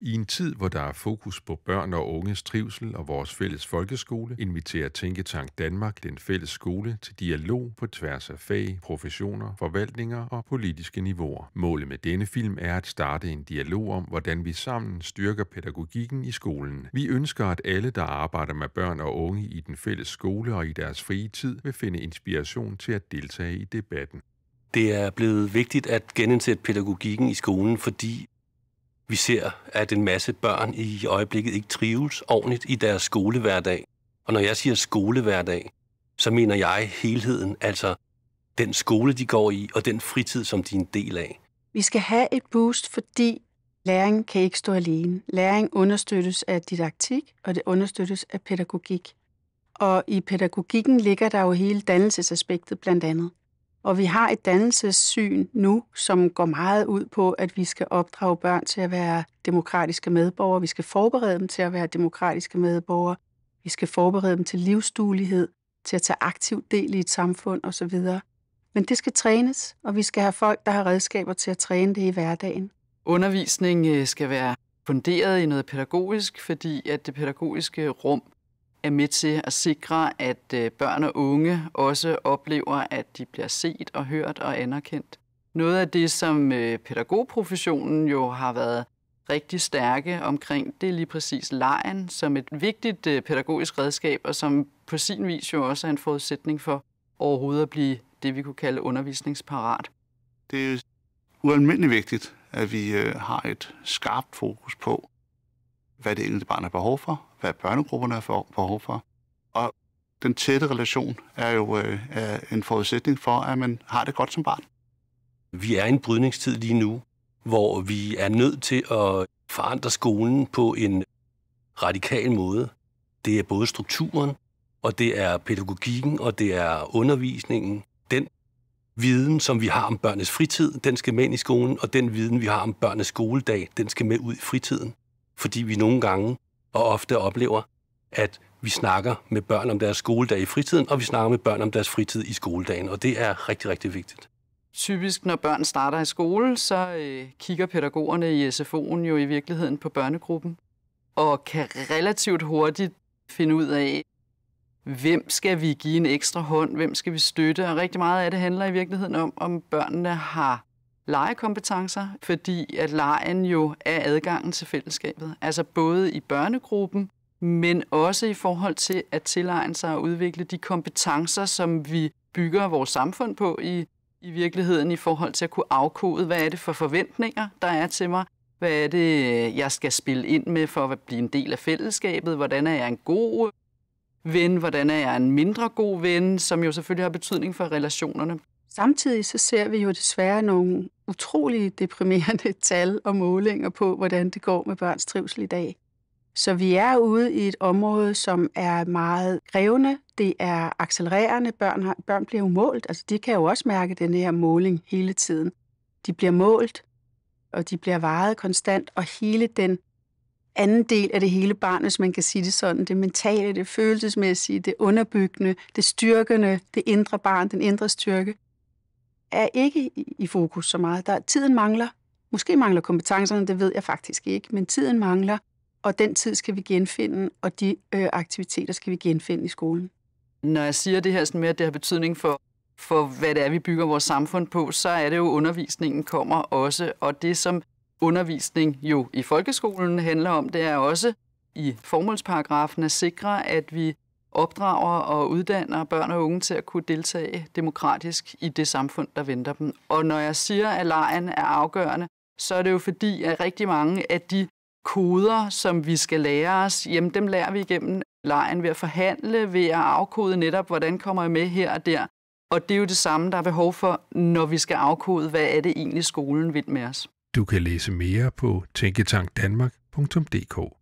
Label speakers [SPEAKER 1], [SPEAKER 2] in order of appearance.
[SPEAKER 1] I en tid, hvor der er fokus på børn og unges trivsel og vores fælles folkeskole, inviterer Tænketank Danmark den fælles skole til dialog på tværs af fag, professioner, forvaltninger og politiske niveauer. Målet med denne film er at starte en dialog om, hvordan vi sammen styrker pædagogikken i skolen. Vi ønsker, at alle, der arbejder med børn og unge i den fælles skole og i deres frie tid, vil finde inspiration til at deltage i debatten. Det er blevet vigtigt at genindsætte pædagogikken i skolen, fordi vi ser, at en masse børn i øjeblikket ikke trives ordentligt i deres skolehverdag. Og når jeg siger skolehverdag, så mener jeg helheden, altså den skole, de går i, og den fritid, som de er en del af.
[SPEAKER 2] Vi skal have et boost, fordi læring kan ikke stå alene. Læring understøttes af didaktik, og det understøttes af pædagogik. Og i pædagogikken ligger der jo hele dannelsesaspektet blandt andet. Og vi har et dannelsessyn nu, som går meget ud på, at vi skal opdrage børn til at være demokratiske medborgere. Vi skal forberede dem til at være demokratiske medborgere. Vi skal forberede dem til livsduelighed, til at tage aktiv del i et samfund osv. Men det skal trænes, og vi skal have folk, der har redskaber til at træne det i hverdagen.
[SPEAKER 3] Undervisning øh, skal være funderet i noget pædagogisk, fordi at det pædagogiske rum er med til at sikre, at øh, børn og unge også oplever, at de bliver set og hørt og anerkendt. Noget af det, som øh, pædagogprofessionen jo har været rigtig stærke omkring, det er lige præcis lejen som et vigtigt øh, pædagogisk redskab, og som på sin vis jo også er en forudsætning for overhovedet at blive det, vi kunne kalde undervisningsparat.
[SPEAKER 1] Det er ualmindeligt vigtigt, at vi har et skarpt fokus på, hvad det enkelte barn har behov for, hvad børnegrupperne har behov for. Og den tætte relation er jo øh, er en forudsætning for, at man har det godt som barn. Vi er i en brydningstid lige nu, hvor vi er nødt til at forandre skolen på en radikal måde. Det er både strukturen, og det er pædagogikken, og det er undervisningen. Den viden, som vi har om børnenes fritid, den skal med ind i skolen, og den viden, vi har om børnenes skoledag, den skal med ud i fritiden fordi vi nogle gange og ofte oplever, at vi snakker med børn om deres skoledag i fritiden, og vi snakker med børn om deres fritid i skoledagen, og det er rigtig, rigtig vigtigt.
[SPEAKER 3] Typisk, når børn starter i skole, så øh, kigger pædagogerne i SFO'en jo i virkeligheden på børnegruppen, og kan relativt hurtigt finde ud af, hvem skal vi give en ekstra hånd, hvem skal vi støtte, og rigtig meget af det handler i virkeligheden om, om børnene har legekompetencer, fordi at lejen jo er adgangen til fællesskabet. Altså både i børnegruppen, men også i forhold til at tilegne sig og udvikle de kompetencer, som vi bygger vores samfund på i, i virkeligheden i forhold til at kunne afkode, hvad er det for forventninger, der er til mig, hvad er det, jeg skal spille ind med for at blive en del af fællesskabet, hvordan er jeg en god ven, hvordan er jeg en mindre god ven, som jo selvfølgelig har betydning for relationerne.
[SPEAKER 2] Samtidig så ser vi jo desværre nogle utrolig deprimerende tal og målinger på, hvordan det går med børns trivsel i dag. Så vi er ude i et område, som er meget krævende. Det er accelererende. Børn, har, børn bliver jo målt. Altså, de kan jo også mærke den her måling hele tiden. De bliver målt, og de bliver varet konstant, og hele den anden del af det hele barn, hvis man kan sige det sådan, det mentale, det følelsesmæssige, det underbyggende, det styrkende, det indre barn, den indre styrke, er ikke i fokus så meget. Der, tiden mangler. Måske mangler kompetencerne, det ved jeg faktisk ikke, men tiden mangler, og den tid skal vi genfinde, og de øh, aktiviteter skal vi genfinde i skolen.
[SPEAKER 3] Når jeg siger det her sådan med, at det har betydning for, for, hvad det er, vi bygger vores samfund på, så er det jo, undervisningen kommer også. Og det, som undervisning jo i folkeskolen handler om, det er også i formålsparagrafen at sikre, at vi opdrager og uddanner børn og unge til at kunne deltage demokratisk i det samfund, der venter dem. Og når jeg siger, at lejen er afgørende, så er det jo fordi, at rigtig mange af de koder, som vi skal lære os, jamen dem lærer vi igennem lejen ved at forhandle, ved at afkode netop, hvordan kommer jeg med her og der. Og det er jo det samme, der er behov for, når vi skal afkode, hvad er det egentlig skolen vil med os.
[SPEAKER 1] Du kan læse mere på tænketankdanmark.dk.